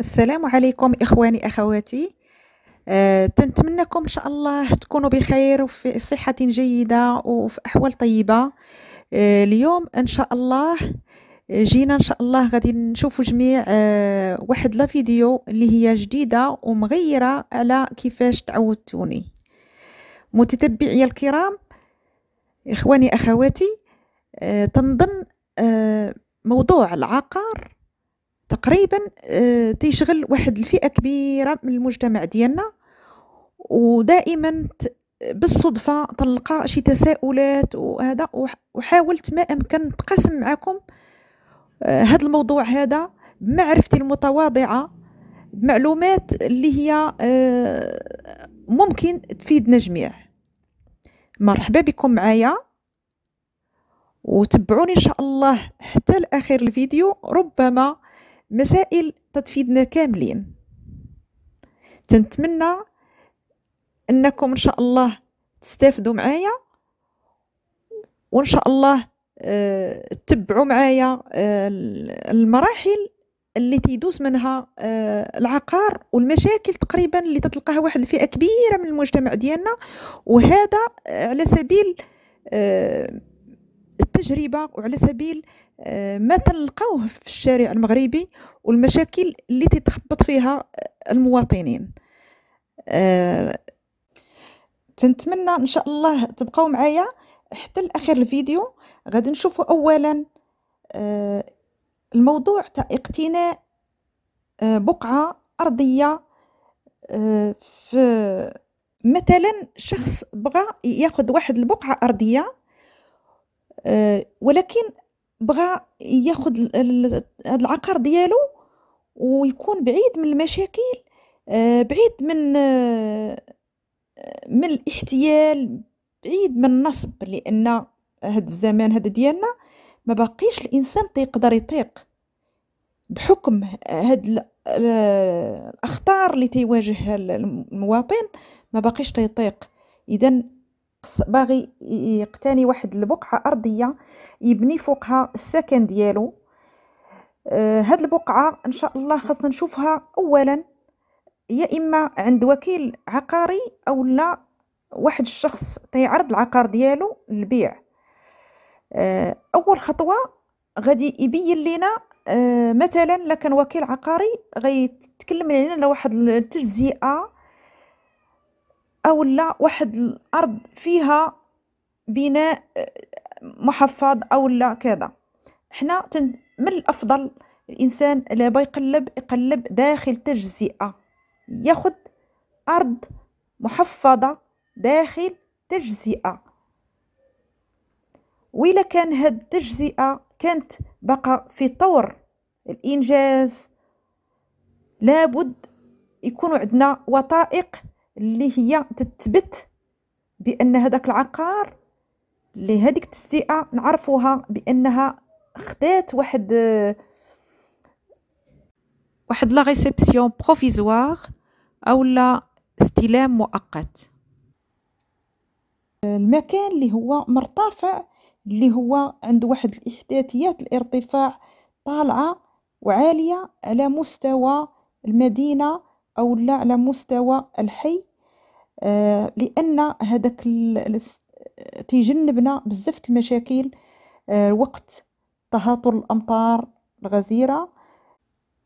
السلام عليكم اخواني اخواتي أه تنتمنىكم ان شاء الله تكونوا بخير وفي صحه جيده وفي احوال طيبه أه اليوم ان شاء الله جينا ان شاء الله غادي نشوفوا جميع أه واحد لا فيديو اللي هي جديده ومغيره على كيفاش تعودتوني متتبعي الكرام اخواني اخواتي أه تنظن أه موضوع العقار تقريبا آه، تيشغل واحد الفئه كبيره من المجتمع ديالنا ودائما بالصدفه تلقى شي تساؤلات وهذا وحاولت ما امكن نتقاسم معكم آه، هذا الموضوع هذا بمعرفتي المتواضعه بمعلومات اللي هي آه، ممكن تفيدنا جميع مرحبا بكم معايا وتبعوني ان شاء الله حتى لاخر الفيديو ربما مسائل تتفيدنا كاملين تنتمنى انكم ان شاء الله تستافدوا معايا وان شاء الله آه، تتبعوا تبعوا معايا آه، المراحل اللي تيدوز منها آه، العقار والمشاكل تقريبا اللي تتلقاها واحد الفئه كبيره من المجتمع ديالنا وهذا على سبيل التجربه وعلى سبيل آه، ما تنلقاوه في الشارع المغربي والمشاكل اللي تتخبط فيها آه، المواطنين آه، تنتمنى ان شاء الله تبقاو معايا حتى لاخر الفيديو غادي نشوفوا اولا الموضوع تاع اقتناء بقعه ارضيه في مثلا شخص بغى ياخذ واحد البقعه ارضيه ولكن بغى ياخذ هذا العقار ديالو ويكون بعيد من المشاكل آه، بعيد من آه، من الاحتيال بعيد من النصب لان هاد الزمان هذا ديالنا ما بقيش الانسان تيقدر يطيق بحكم هاد الاخطار اللي تيواجه المواطن ما بقيش تيطيق اذا باغي يقتني واحد البقعه ارضيه يبني فوقها السكن ديالو آه هاد البقعه ان شاء الله خاصنا نشوفها اولا يا اما عند وكيل عقاري او لا واحد الشخص تيعرض العقار ديالو للبيع آه اول خطوه غادي يبين لينا آه مثلا لكان وكيل عقاري غيتكلم علينا على واحد التجزئه أو لا واحد الأرض فيها بناء محفظ أو لا كذا حنا من الأفضل الإنسان لا يقلب يقلب داخل تجزئة ياخد أرض محفظة داخل تجزئة وإلا كان هاد التجزئة كانت بقى في طور الإنجاز لابد يكون عندنا وثائق اللي هي تثبت بان هذاك العقار اللي هذيك التجزئه نعرفوها بانها خدات واحد واحد لا ريسبسيون بروفيزوار اولا استلام مؤقت المكان اللي هو مرتفع اللي هو عنده واحد الاحداثيات الارتفاع طالعه وعاليه على مستوى المدينه أو لا على مستوى الحي آه، لأن هذاك تيجنبنا بزاف المشاكل آه، وقت تهاطل الأمطار الغزيرة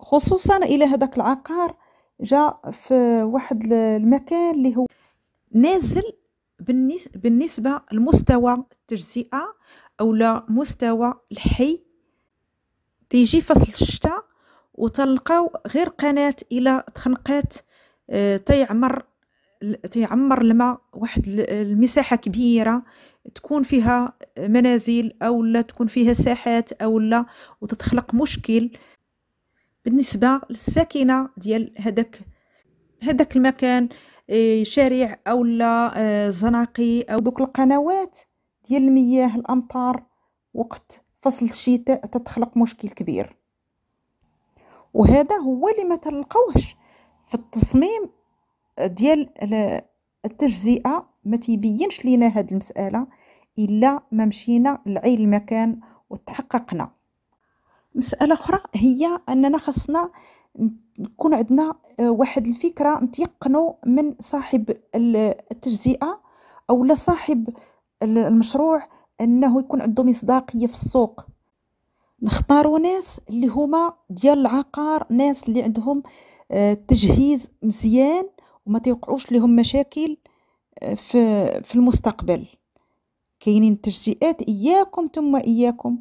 خصوصا إلى هذاك العقار جا في واحد المكان اللي هو نازل بالنسبة لمستوى التجزئة أو لمستوى الحي تيجي فصل الشتاء وتلقاو غير قناه الى تخنقات آه، تيعمر تيعمر الماء واحد المساحه كبيره تكون فيها منازل او لا تكون فيها ساحات او لا وتتخلق مشكل بالنسبه للساكنه ديال هذاك هذاك المكان آه، شارع او لا آه، زناقي او دوك القنوات ديال المياه الامطار وقت فصل الشتاء تتخلق مشكل كبير وهذا هو اللي ما تلقوهش في التصميم ديال التجزئه ما تيبينش لينا هاد المساله الا ما مشينا لعين المكان وتحققنا مساله اخرى هي اننا خصنا نكون عندنا آه، واحد الفكره نتيقنوا من صاحب التجزئه او صاحب المشروع انه يكون عنده مصداقيه في السوق نختاروا ناس اللي هما ديال العقار ناس اللي عندهم آه، تجهيز مزيان وما تيوقعوش لهم مشاكل آه، في في المستقبل كاينين التجزئات اياكم ثم اياكم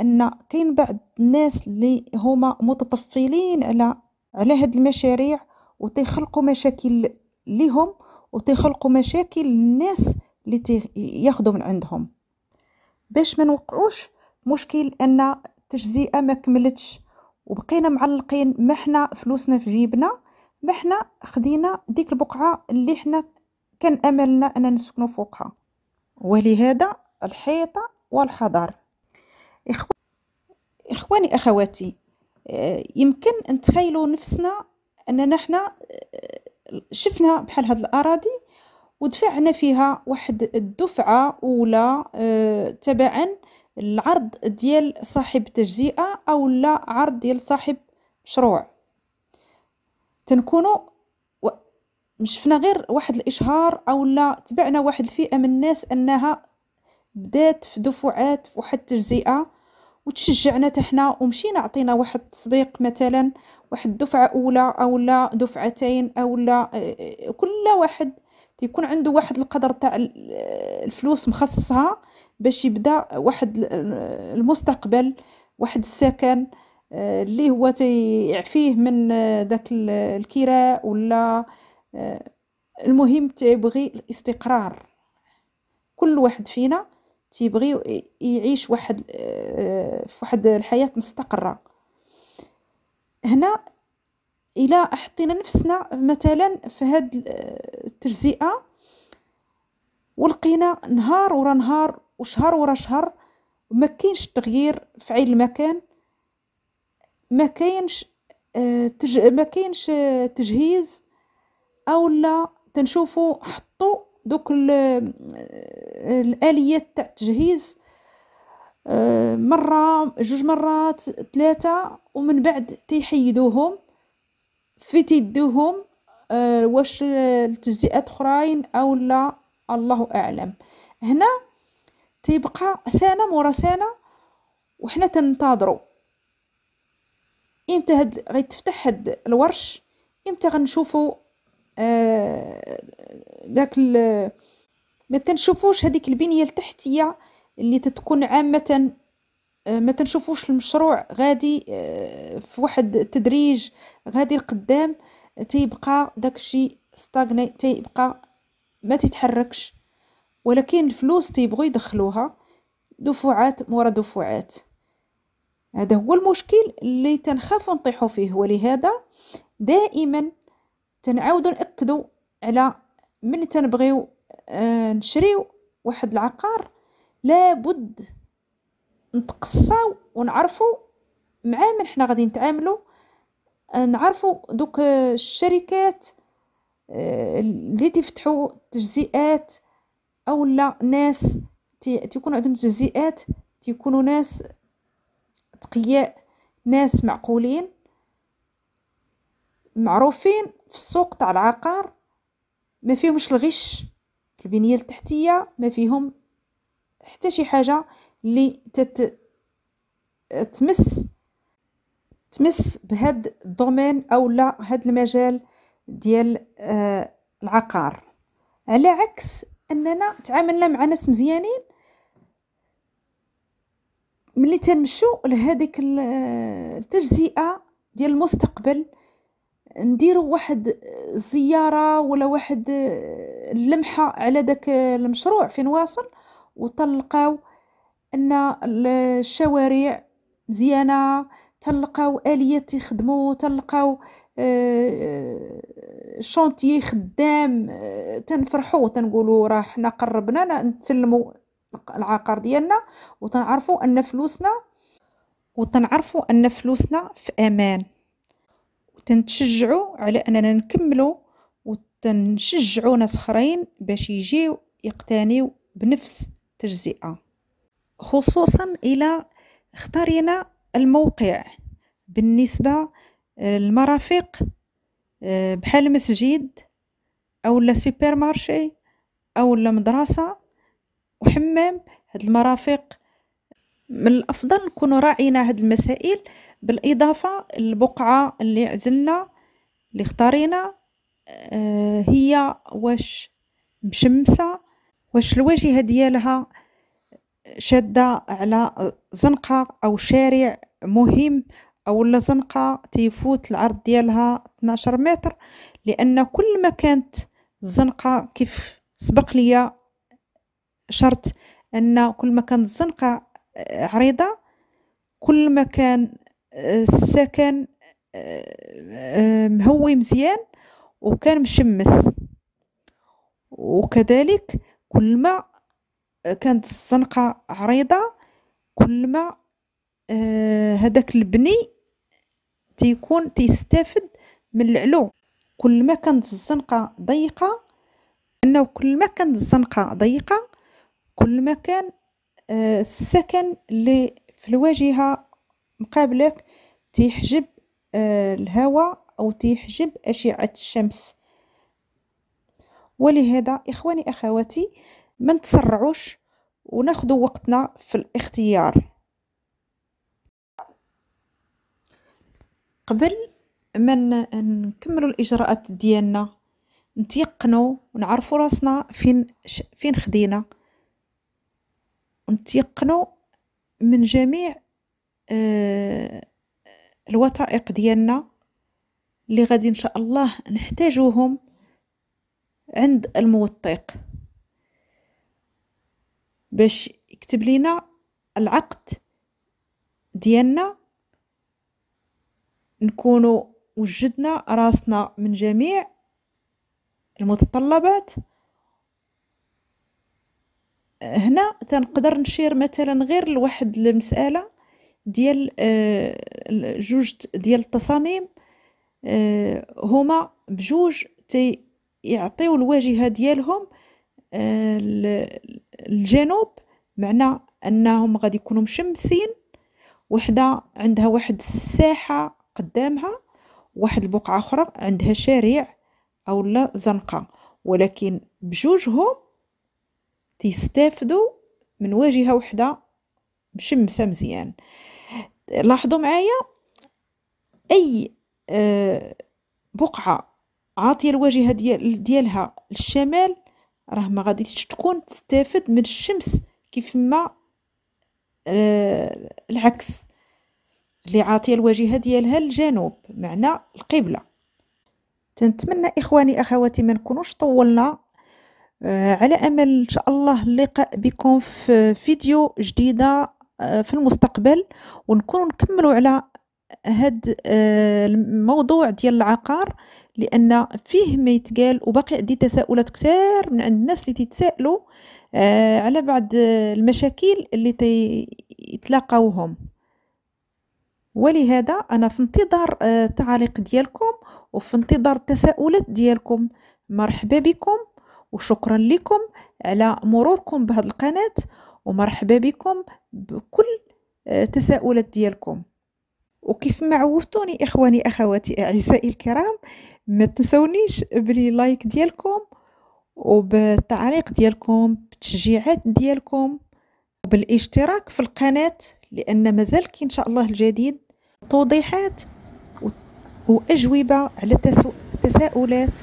ان كاين بعض الناس اللي هما متطفلين على على هاد المشاريع وتيخلقوا مشاكل لهم وتيخلقوا مشاكل للناس اللي ياخذوا من عندهم باش ما نوقعوش مشكل ان التجزئه ما كملتش وبقينا معلقين ما حنا فلوسنا في جيبنا ما حنا خدينا ديك البقعه اللي حنا كان املنا ان نسكنوا فوقها ولهذا الحيطه والحضر إخو... اخواني اخواتي آه، يمكن نتخيلوا نفسنا اننا حنا آه، شفنا بحال هاد الاراضي ودفعنا فيها واحد الدفعه اولى آه، تبعا العرض ديال صاحب تجزئه او لا عرض ديال صاحب مشروع تنكونوا شفنا غير واحد الاشهار او لا تبعنا واحد الفئه من الناس انها بدات في دفعات في واحد التجزئه وتشجعنا تحنا ومشينا عطينا واحد التسبيق مثلا واحد دفعه اولى او لا دفعتين او لا آه، آه، كل واحد تيكون عنده واحد القدر تاع الفلوس مخصصها باش يبدا واحد المستقبل واحد السكن آه، اللي هو تيعفيه من داك آه، الكراء ولا آه، المهم تيبغي الاستقرار كل واحد فينا تيبغي يعيش واحد في واحد الحياه مستقره هنا الى حطينا نفسنا مثلا في هاد التجزئه ولقينا نهار ورا نهار وشهر ورا شهر ما كاينش تغيير في عين المكان ما كاينش آه، تج... ما كاينش آه، تجهيز اولا تنشوفوا حطوا دوك ال... آه، الاليات تاع التجهيز مره جوج مرات ثلاثه ومن بعد تيحيدوهم فيت آه واش التجزئات اخرين او لا الله اعلم هنا تيبقى سنه مورا سنه وحنا تنتظروا امتى هاد غيتفتح هاد الورش امتى غنشوفوا آه داك ما تنشوفوش هذيك البنيه التحتيه اللي تتكون عامه آه، ما تنشوفوش المشروع غادي آه، في واحد التدريج غادي القدام تيبقى داكشي ستاغني تيبقى ما تيتحركش ولكن الفلوس تيبغوا يدخلوها دفعات مورا دفعات هذا هو المشكل اللي تنخاف نطيحو فيه ولهذا دائما تنعاودوا ناكدوا على من تنبغيو آه، نشريو واحد العقار لابد نتقصاو ونعرفوا مع من حنا غادي نتعاملوا آه، نعرفوا دوك الشركات آه، اللي تفتحوا تجزئات او لا ناس تيكون عندهم تجزئات تيكونوا ناس تقياء ناس معقولين معروفين في السوق تاع العقار ما فيهمش الغش في البنيه التحتيه ما فيهم حتى شي حاجه اللي تت تمس تمس بهاد الدومين او لا هاد المجال ديال آه العقار على عكس اننا تعاملنا مع ناس مزيانين ملي تنمشو لهذيك آه، التجزئه ديال المستقبل نديروا واحد زياره ولا واحد آه، لمحه على داك المشروع فين واصل وتلقاو ان الشوارع مزيانه تلقاو اليات يخدموا تلقاو آه، شونتي خدام آه، تنفرحوا تنقولوا راه حنا قربنا نتسلموا العقار ديالنا وتنعرفوا ان فلوسنا وتنعرفوا ان فلوسنا في امان وتنتشجعوا على اننا نكملوا وتنشجعوا ناس اخرين باش يجيو يقتنيو بنفس التجزئه خصوصا إلى اختارينا الموقع بالنسبة آه، للمرافق آه، بحال مسجد أو لا سوبر مارشي أو لا مدرسة وحمام هاد المرافق من الافضل نكونوا راعينا هاد المسائل بالاضافه للبقعه اللي عزلنا اللي اختارينا آه، هي واش مشمسه واش الواجهه ديالها شادة على زنقة أو شارع مهم أو زنقة تيفوت العرض ديالها 12 متر لأن كل ما كانت الزنقة كيف سبق ليا شرط أن كل ما كانت الزنقة عريضة كل ما كان السكن مهوي مزيان وكان مشمس وكذلك كل ما كانت الزنقة عريضة كل ما هذاك آه، البني تيكون تيستافد من العلو كل ما كانت الزنقة ضيقة انه كل ما كانت الزنقة ضيقة كل ما كان آه، السكن اللي في الواجهة مقابلك تيحجب آه، الهواء او تيحجب اشعة الشمس ولهذا اخواني اخواتي ما نتسرعوش وناخدو وقتنا في الاختيار قبل ما نكملو الاجراءات ديالنا نتيقنو ونعرفوا راسنا فين فين خدينا ونتيقنوا من جميع آه الوثائق ديالنا اللي غادي ان شاء الله نحتاجوهم عند الموثق باش يكتب لينا العقد ديالنا نكونوا وجدنا راسنا من جميع المتطلبات هنا تنقدر نشير مثلا غير لواحد المساله ديال آه، جوج ديال التصاميم آه، هما بجوج تيعطيو الواجهه ديالهم آه، الجنوب معنى انهم غادي يكونوا مشمسين وحده عندها واحد الساحه قدامها واحد البقعه اخرى عندها شارع اولا زنقه ولكن بجوجهم تيستافدوا من واجهه وحده مشمسه مزيان لاحظوا معايا اي آه، بقعه عاطيه الواجهه ديالها للشمال راه ما غاديش تكون تستافد من الشمس كيف ما آه، العكس اللي عاطيه الواجهه ديالها للجنوب معنى القبله تنتمنى اخواني اخواتي ما نكونوش طولنا آه، على امل ان شاء الله اللقاء بكم في فيديو جديده آه، في المستقبل ونكون نكملوا على هاد الموضوع ديال العقار لان فيه ما يتقال وباقي عندي تساؤلات كثير من عند الناس اللي تيتسائلوا آه على بعض المشاكل اللي تيتلاقاوهم ولهذا انا في انتظار التعاليق آه، ديالكم وفي انتظار التساؤلات ديالكم مرحبا بكم وشكرا لكم على مروركم بهذه القناه ومرحبا بكم بكل التساؤلات آه، ديالكم وكيف ما عودتوني اخواني اخواتي اعزائي الكرام ما تنسونيش بلي لايك ديالكم وبالتعليق ديالكم بالتشجيعات ديالكم وبالاشتراك في القناه لان مازال كاين ان شاء الله الجديد توضيحات واجوبه على التساؤلات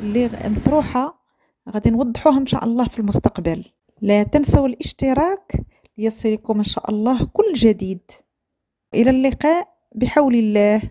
اللي مطروحه غادي نوضحوها ان شاء الله في المستقبل لا تنسوا الاشتراك ليصلكم ان شاء الله كل جديد الى اللقاء بحول الله